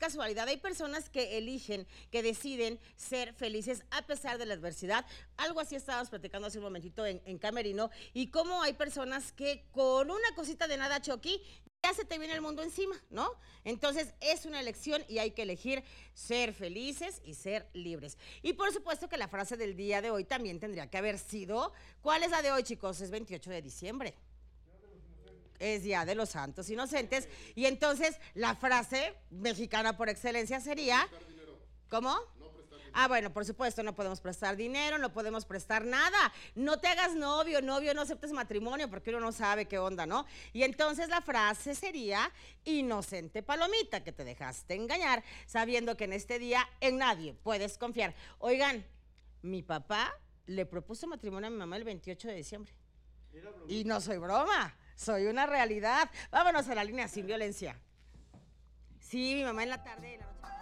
casualidad. Hay personas que eligen, que deciden ser felices a pesar de la adversidad. Algo así estábamos platicando hace un momentito en, en Camerino. Y cómo hay personas que con una cosita de nada, Chucky, ya se te viene el mundo encima, ¿no? Entonces es una elección y hay que elegir ser felices y ser libres. Y por supuesto que la frase del día de hoy también tendría que haber sido, ¿cuál es la de hoy chicos? Es 28 de diciembre es Día de los Santos Inocentes. Y entonces la frase mexicana por excelencia sería... ¿Cómo? Ah, bueno, por supuesto, no podemos prestar dinero, no podemos prestar nada. No te hagas novio, novio, no aceptes matrimonio, porque uno no sabe qué onda, ¿no? Y entonces la frase sería, inocente palomita, que te dejaste engañar, sabiendo que en este día en nadie puedes confiar. Oigan, mi papá le propuso matrimonio a mi mamá el 28 de diciembre. Y no soy broma. Soy una realidad. Vámonos a la línea sin violencia. Sí, mi mamá en la tarde, la noche.